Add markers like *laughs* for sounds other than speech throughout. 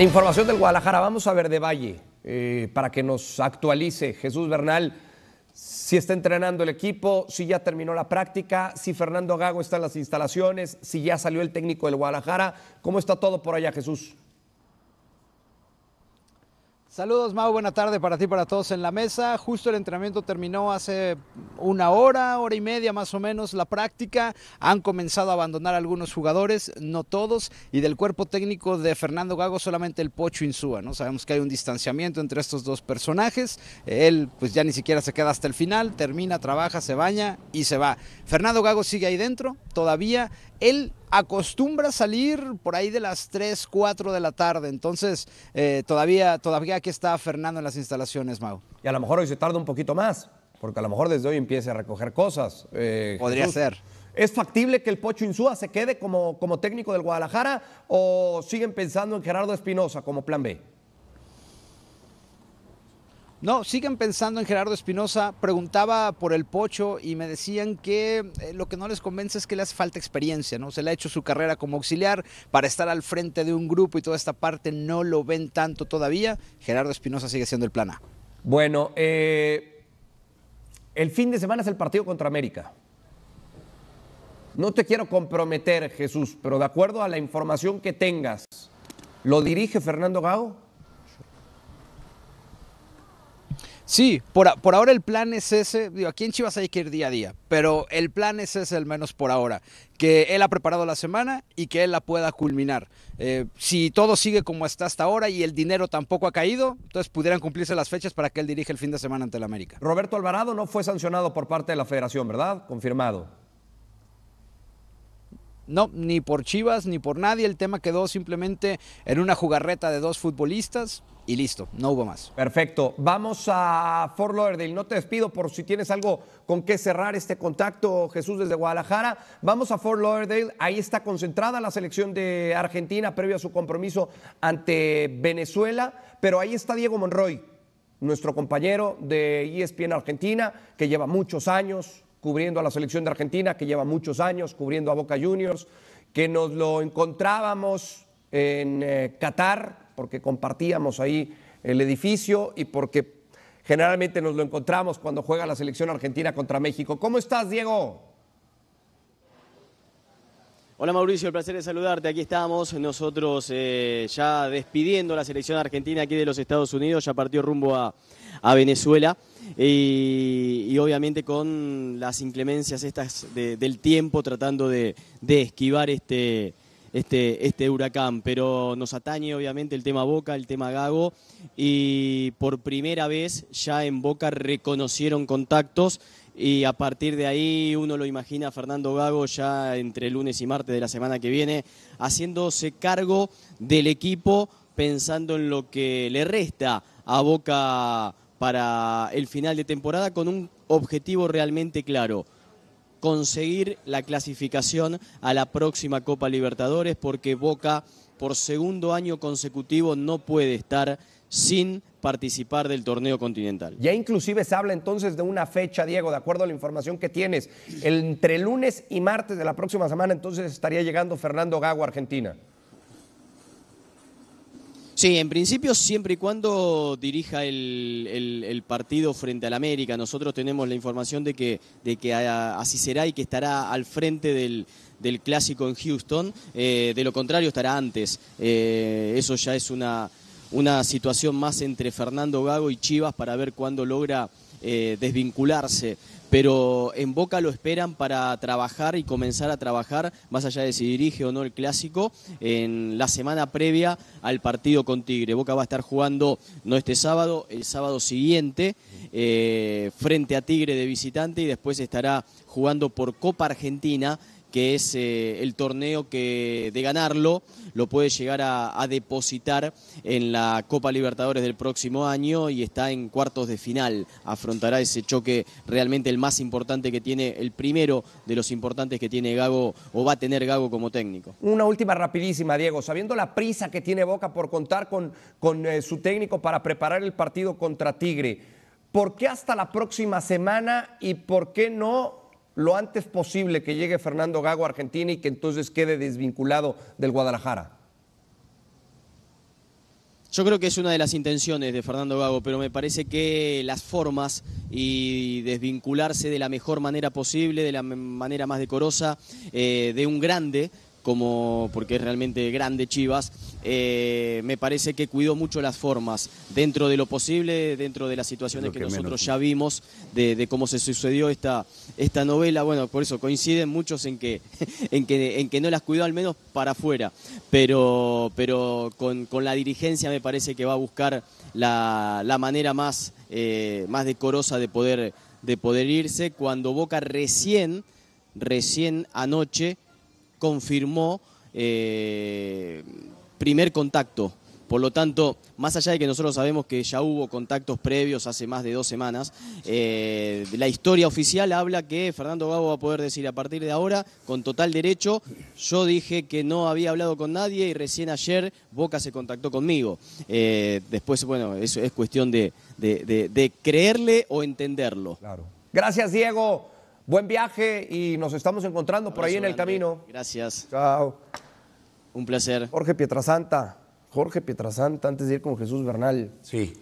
Información del Guadalajara. Vamos a ver de Valle eh, para que nos actualice Jesús Bernal si está entrenando el equipo, si ya terminó la práctica, si Fernando Gago está en las instalaciones, si ya salió el técnico del Guadalajara. ¿Cómo está todo por allá, Jesús? Saludos Mau, buena tarde para ti, para todos en la mesa. Justo el entrenamiento terminó hace una hora, hora y media más o menos la práctica. Han comenzado a abandonar algunos jugadores, no todos, y del cuerpo técnico de Fernando Gago solamente el Pocho Insúa, ¿no? Sabemos que hay un distanciamiento entre estos dos personajes. Él pues ya ni siquiera se queda hasta el final, termina, trabaja, se baña y se va. Fernando Gago sigue ahí dentro todavía él acostumbra salir por ahí de las 3, 4 de la tarde. Entonces, eh, todavía, todavía aquí está Fernando en las instalaciones, Mau. Y a lo mejor hoy se tarda un poquito más, porque a lo mejor desde hoy empiece a recoger cosas. Eh, Podría ser. ¿Es factible que el Pocho Insúa se quede como, como técnico del Guadalajara o siguen pensando en Gerardo Espinosa como plan B? No, siguen pensando en Gerardo Espinosa. Preguntaba por el Pocho y me decían que eh, lo que no les convence es que le hace falta experiencia, ¿no? Se le ha hecho su carrera como auxiliar para estar al frente de un grupo y toda esta parte no lo ven tanto todavía. Gerardo Espinosa sigue siendo el plan A. Bueno, eh, el fin de semana es el partido contra América. No te quiero comprometer, Jesús, pero de acuerdo a la información que tengas, ¿lo dirige Fernando Gao? Sí, por, por, ahora el plan es ese. Digo, aquí en Chivas hay que ir día a día, pero el plan es ese, al menos por ahora. Que él ha preparado la semana y que él la pueda culminar. Eh, si todo sigue como está hasta ahora y el dinero tampoco ha caído, entonces pudieran cumplirse las fechas para que él dirija el fin de semana ante el América. Roberto Alvarado no fue sancionado por parte de la federación, ¿verdad? Confirmado. No, ni por Chivas, ni por nadie. El tema quedó simplemente en una jugarreta de dos futbolistas y listo, no hubo más. Perfecto. Vamos a Fort Lauderdale. No te despido por si tienes algo con qué cerrar este contacto, Jesús, desde Guadalajara. Vamos a Fort Lauderdale. Ahí está concentrada la selección de Argentina previo a su compromiso ante Venezuela. Pero ahí está Diego Monroy, nuestro compañero de ESPN Argentina, que lleva muchos años cubriendo a la selección de Argentina, que lleva muchos años cubriendo a Boca Juniors, que nos lo encontrábamos en eh, Qatar, porque compartíamos ahí el edificio y porque generalmente nos lo encontramos cuando juega la selección argentina contra México. ¿Cómo estás, Diego? Hola Mauricio, el placer de saludarte. Aquí estamos nosotros eh, ya despidiendo la selección argentina aquí de los Estados Unidos, ya partió rumbo a Venezuela y, obviamente con las inclemencias estas del tiempo tratando de, esquivar este, este, este huracán, pero nos atañe obviamente el tema Boca, el tema Gago, y por primera vez ya en Boca reconocieron contactos y a partir de ahí uno lo imagina Fernando Gago ya entre lunes y martes de la semana que viene haciéndose cargo del equipo pensando en lo que le resta a Boca para el final de temporada con un objetivo realmente claro conseguir la clasificación a la próxima Copa Libertadores porque Boca por segundo año consecutivo no puede estar sin participar del torneo continental. Ya inclusive se habla entonces de una fecha, Diego, de acuerdo a la información que tienes. Entre lunes y martes de la próxima semana entonces estaría llegando Fernando Gago a Argentina. Sí, en principio siempre y cuando dirija el, el, partido frente al América. Nosotros tenemos la información de que, de que ah, así será y que estará al frente del, del clásico en Houston. Eh, de lo contrario estará antes. Eh, eso ya es una, una situación más entre Fernando Gago y Chivas para ver cuándo logra eh, desvincularse. Pero en Boca lo esperan para trabajar y comenzar a trabajar, más allá de si dirige o no el clásico, en la semana previa al partido con Tigre. Boca va a estar jugando no este sábado, el sábado siguiente, eh, frente a Tigre de visitante y después estará jugando por Copa Argentina que es eh, el torneo que de ganarlo lo puede llegar a, depositar en la Copa Libertadores del próximo año y está en cuartos de final. Afrontará ese choque realmente el más importante que tiene, el primero de los importantes que tiene Gago o va a tener Gago como técnico. Una última rapidísima, Diego. Sabiendo la prisa que tiene Boca por contar con, con eh, su técnico para preparar el partido contra Tigre, ¿por qué hasta la próxima semana y por qué no lo antes posible que llegue Fernando Gago a Argentina y que entonces quede desvinculado del Guadalajara? Yo creo que es una de las intenciones de Fernando Gago, pero me parece que las formas y desvincularse de la mejor manera posible, de la manera más decorosa, eh, de un grande, porque es realmente grande Chivas, eh, me parece que cuidó mucho las formas, dentro de lo posible, dentro de las situaciones que, nosotros ya vimos, de, cómo se sucedió esta, esta novela. Bueno, por eso coinciden muchos en que, *laughs* en que, en que no las cuidó al menos para afuera, pero, pero con, la dirigencia me parece que va a buscar la, manera más, eh, más decorosa de poder, de poder irse cuando Boca recién, recién anoche, confirmó eh, primer contacto. Por lo tanto, más allá de que nosotros sabemos que ya hubo contactos previos hace más de dos semanas, eh, la historia oficial habla que Fernando Gago va a poder decir a partir de ahora, con total derecho, yo dije que no había hablado con nadie y recién ayer Boca se contactó conmigo. Eh, después, bueno, eso es cuestión de, creerle o entenderlo. Claro. Gracias, Diego. Buen viaje y nos estamos encontrando por ahí en el camino. Gracias. Chao. Un placer. Jorge Pietrasanta. Jorge Pietrasanta, antes de ir con Jesús Bernal. Sí.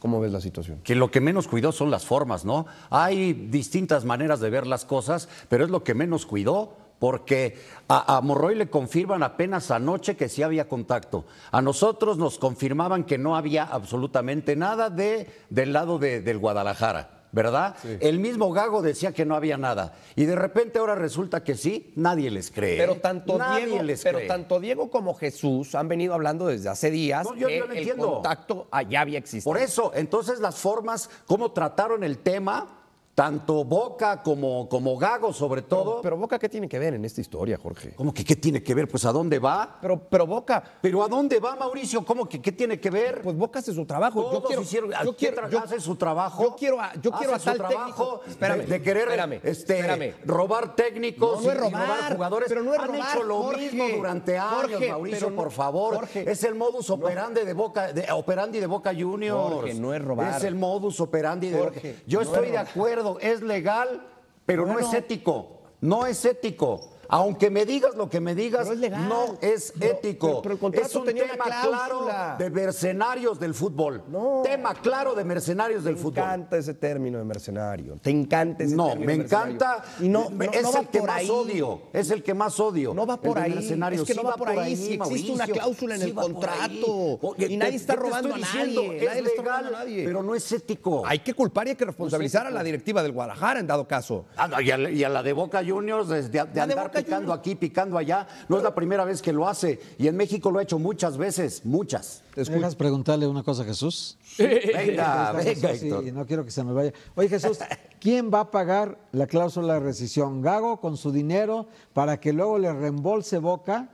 ¿Cómo ves la situación? Que lo que menos cuidó son las formas, ¿no? Hay distintas maneras de ver las cosas, pero es lo que menos cuidó porque a, Morroy le confirman apenas anoche que sí había contacto. A nosotros nos confirmaban que no había absolutamente nada de, del lado de, del Guadalajara. ¿verdad? El mismo Gago decía que no había nada. Y de repente ahora resulta que sí, nadie les cree. Pero tanto, Diego, pero tanto Diego como Jesús han venido hablando desde hace días no, yo, que entiendo. el contacto allá había existido. Por eso, entonces las formas, como trataron el tema, tanto Boca como, como Gago, sobre todo. Pero, Boca, ¿qué tiene que ver en esta historia, Jorge? ¿Cómo que qué tiene que ver? Pues a dónde va. Pero, pero Boca. ¿Pero a dónde va, Mauricio? ¿Cómo que qué tiene que ver? Pues Boca hace su trabajo. Todos yo quiero, hicieron, yo quiero, hace su trabajo. Yo quiero a, yo quiero hace su trabajo espérame, de, querer espérame, este, espérame. robar técnicos no, es robar, y robar jugadores. Pero no es Han hecho lo mismo durante años, Mauricio, por favor. Jorge, es el modus operandi de Boca, de, operandi de Boca Juniors. Jorge, no es robar. Es el modus operandi de Boca. Yo estoy de acuerdo es legal, pero no es ético. No es ético. Aunque me digas lo que me digas, no es, ético. es un tema claro de mercenarios del fútbol. Tema claro de mercenarios del fútbol. Me encanta ese término de mercenario. Te encanta ese término. No, me encanta. no, es el que más odio. Es el que más odio. No va por ahí. Es que no va por ahí. Si existe una cláusula en el contrato. Y nadie está robando a nadie. Es pero no es ético. Hay que culpar y hay que responsabilizar a la directiva del Guadalajara en dado caso. Ah, y a la de Boca Juniors de andar picando aquí, picando allá. No es la primera vez que lo hace. Y en México lo ha hecho muchas veces, muchas. escuchas preguntarle una cosa a Jesús? Venga, venga, Sí, no quiero que se me vaya. Oye, Jesús, ¿quién va a pagar la cláusula de rescisión? ¿Gago con su dinero para que luego le reembolse Boca?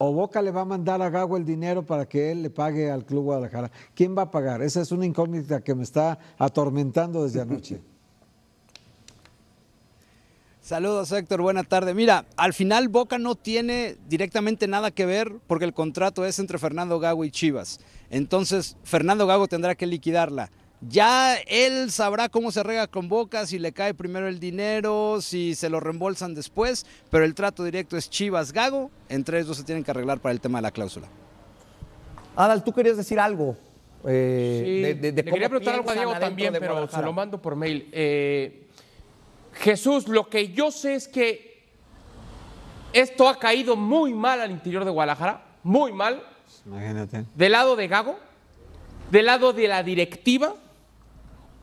¿O Boca le va a mandar a Gago el dinero para que él le pague al Club Guadalajara? ¿Quién va a pagar? Esa es una incógnita que me está atormentando desde anoche. Saludos Héctor, buena tarde. Mira, al final Boca no tiene directamente nada que ver porque el contrato es entre Fernando Gago y Chivas. Entonces, Fernando Gago tendrá que liquidarla. Ya él sabrá cómo se rega con Boca, si le cae primero el dinero, si se lo reembolsan después, pero el trato directo es Chivas Gago, entre ellos se tienen que arreglar para el tema de la cláusula. Adal, tú querías decir algo. Eh, quería preguntar algo a Diego también, pero se lo mando por mail. Eh, Jesús, lo que yo sé es que esto ha caído muy mal al interior de Guadalajara, muy mal. Imagínate. Del lado de Gago, del lado de la directiva.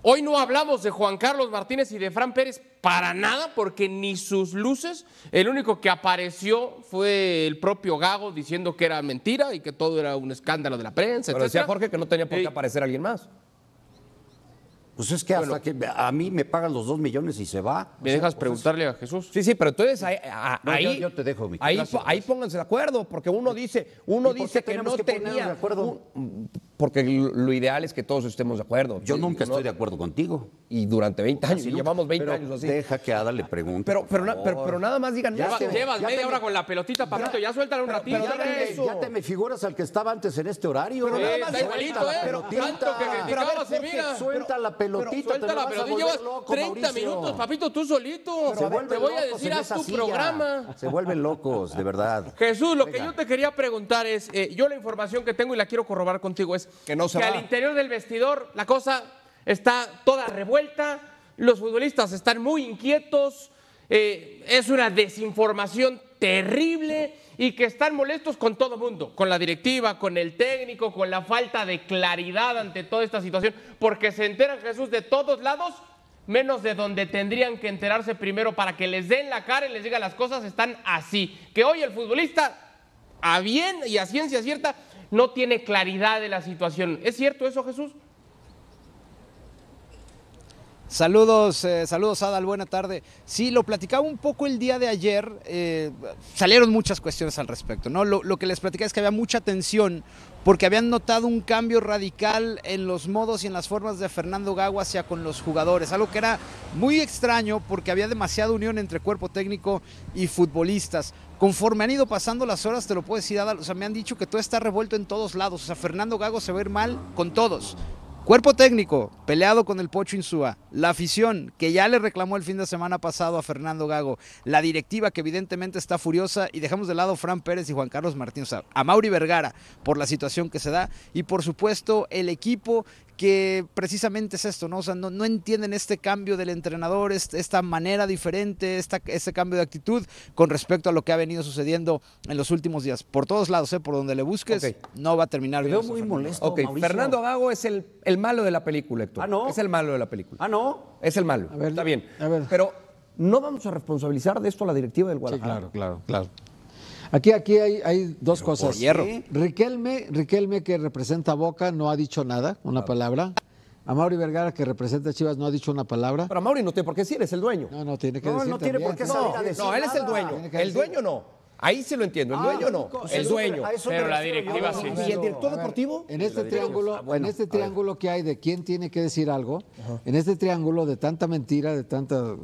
Hoy no hablamos de Juan Carlos Martínez y de Fran Pérez para nada, porque ni sus luces, el único que apareció fue el propio Gago diciendo que era mentira y que todo era un escándalo de la prensa. Pero decía Jorge que no tenía por qué aparecer alguien más. Pues es que hasta que a mí me pagan los dos millones y se va. ¿Me dejas preguntarle a Jesús? Sí, sí, pero entonces ahí. ahí yo, te dejo, mi ahí, ahí, pónganse de acuerdo, porque uno dice, uno dice que no tenía. De acuerdo? Porque lo ideal es que todos estemos de acuerdo. Yo nunca estoy de acuerdo contigo. Y durante 20 años, y llevamos 20 años así. Deja que Ada le pregunte. Pero, pero, nada más digan Llevas media hora con la pelotita, papito, ya suéltala un ratito. Ya, te, me figuras al que estaba antes en este horario. Pero nada más igualito, ¿eh? Tanto que Suelta la pelotita. Suelta la pelotita. Llevas 30 minutos, papito, tú solito. Te voy a decir, a tu programa. Se vuelven locos, de verdad. Jesús, lo que yo te quería preguntar es, eh, yo la información que tengo y la quiero corroborar contigo es, que, no se al interior del vestidor la cosa está toda revuelta, los futbolistas están muy inquietos, eh, es una desinformación terrible y que están molestos con todo mundo, con la directiva, con el técnico, con la falta de claridad ante toda esta situación, porque se enteran Jesús de todos lados, menos de donde tendrían que enterarse primero para que les den la cara y les digan las cosas están así. Que hoy el futbolista, a bien y a ciencia cierta, no tiene claridad de la situación. ¿Es cierto eso, Jesús? Saludos, eh, saludos Adal, buena tarde. Sí, lo platicaba un poco el día de ayer, eh, salieron muchas cuestiones al respecto, ¿no? Lo, que les platicaba es que había mucha tensión porque habían notado un cambio radical en los modos y en las formas de Fernando Gago hacia con los jugadores, algo que era muy extraño porque había demasiada unión entre cuerpo técnico y futbolistas conforme han ido pasando las horas, te lo puedo decir, dar o sea, me han dicho que todo está revuelto en todos lados. O sea, Fernando Gago se ve mal con todos. Cuerpo técnico, peleado con el Pocho Insúa. La afición, que ya le reclamó el fin de semana pasado a Fernando Gago. La directiva, que evidentemente está furiosa. Y dejamos de lado a Fran Pérez y Juan Carlos Martínez. a Mauri Vergara, por la situación que se da. Y por supuesto, el equipo que precisamente es esto, ¿no? O sea, no, entienden este cambio del entrenador, esta manera diferente, esta, este cambio de actitud con respecto a lo que ha venido sucediendo en los últimos días. Por todos lados, ¿eh? por donde le busques, no va a terminar bien. muy molesto. Okay. Fernando Gago es el, malo de la película, Héctor. Ah, no. Es el malo de la película. Ah, no. Es el malo. A ver, Está bien. A ver. Pero no vamos a responsabilizar de esto a la directiva del Guadalajara. claro, claro, claro. Aquí, aquí hay, dos cosas. Hierro. Riquelme, Riquelme, que representa Boca, no ha dicho nada, una palabra. A Mauri Vergara, que representa Chivas, no ha dicho una palabra. Pero Mauri no tiene por qué decir, es el dueño. No, no, tiene que No, tiene por qué decir. No, él es el dueño. El dueño no. Ahí sí lo entiendo, el ah, dueño no, el dueño. Pero la directiva ah, sí. ¿Y el director deportivo? En este triángulo, ah, este triángulo que hay de quién tiene que decir algo, en este triángulo de tanta mentira, de tanta...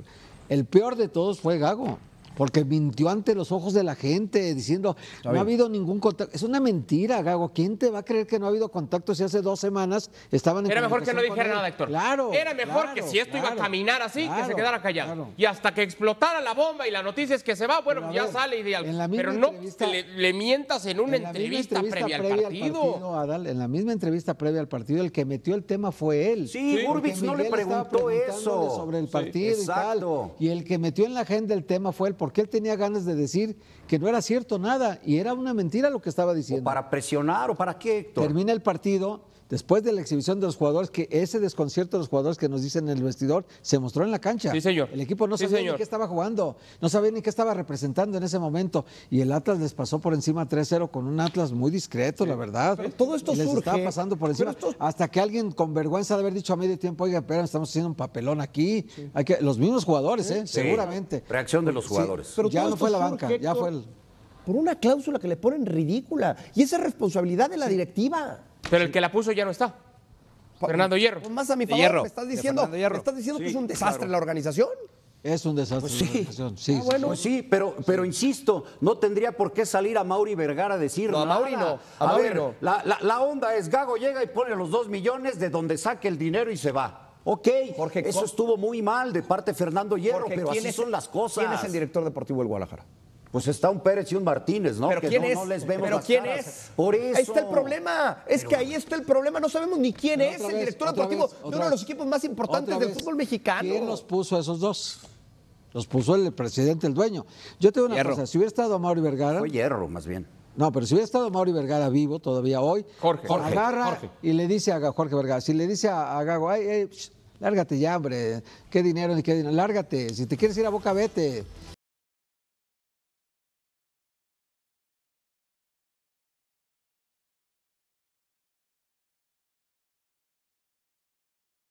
El peor de todos fue Gago. Porque mintió ante los ojos de la gente diciendo, no ha habido ningún contacto. Es una mentira, Gago. ¿Quién te va a creer que no ha habido contacto si hace dos semanas estaban en Era mejor que no dijera nada, Héctor. Claro. Era mejor que si esto iba a caminar así, que se quedara callado. Y hasta que explotara la bomba y la noticia es que se va, bueno, ya sale y Pero no le, mientas en una entrevista, previa, al partido. Adal, en la misma entrevista previa al partido, el que metió el tema fue él. Sí, urbis no le preguntó eso. Sobre el partido y tal. Y el que metió en la agenda el tema fue el porque él tenía ganas de decir que no era cierto nada y era una mentira lo que estaba diciendo. para presionar o para qué, Héctor. Termina el partido después de la exhibición de los jugadores, que ese desconcierto de los jugadores que nos dicen en el vestidor se mostró en la cancha. Sí, señor. El equipo no sabía ni qué estaba jugando, no sabía ni qué estaba representando en ese momento. Y el Atlas les pasó por encima 3-0 con un Atlas muy discreto, la verdad. todo esto les estaba pasando por encima. Hasta que alguien con vergüenza de haber dicho a medio tiempo, oiga, pero estamos haciendo un papelón aquí. Hay que... Los mismos jugadores, ¿eh? seguramente. Reacción de los jugadores. Pero ya no fue la banca, ya fue Por una cláusula que le ponen ridícula. Y esa responsabilidad de la directiva. Pero el que la puso ya no está. Fernando Hierro. Pues más a mi favor, estás diciendo, diciendo que es un desastre la organización. Es un desastre. Pues sí. sí, ah, pues sí pero, pero, insisto, no tendría por qué salir a Mauri Vergara a decir A Mauri no. A, La, onda es Gago llega y pone los dos millones de donde saque el dinero y se va. Ok, Jorge, eso estuvo muy mal de parte de Fernando Hierro, pero así son las cosas. ¿Quién es el director deportivo del Guadalajara? Pues está un Pérez y un Martínez, ¿no? ¿Pero quién es? les vemos Por Ahí está el problema. Es que ahí está el problema. No sabemos ni quién es el director deportivo de uno de los equipos más importantes del fútbol mexicano. ¿Quién los puso a esos dos? Los puso el presidente, el dueño. Yo tengo una cosa, si hubiera estado Mauri Vergara. Fue hierro, más bien. No, pero si hubiera estado Mauri Vergara vivo todavía hoy, Jorge, Jorge agarra y le dice a Jorge Vergara, si le dice a, Gago, ay, lárgate ya, hombre, qué dinero ni qué dinero, lárgate, si te quieres ir a Boca, vete.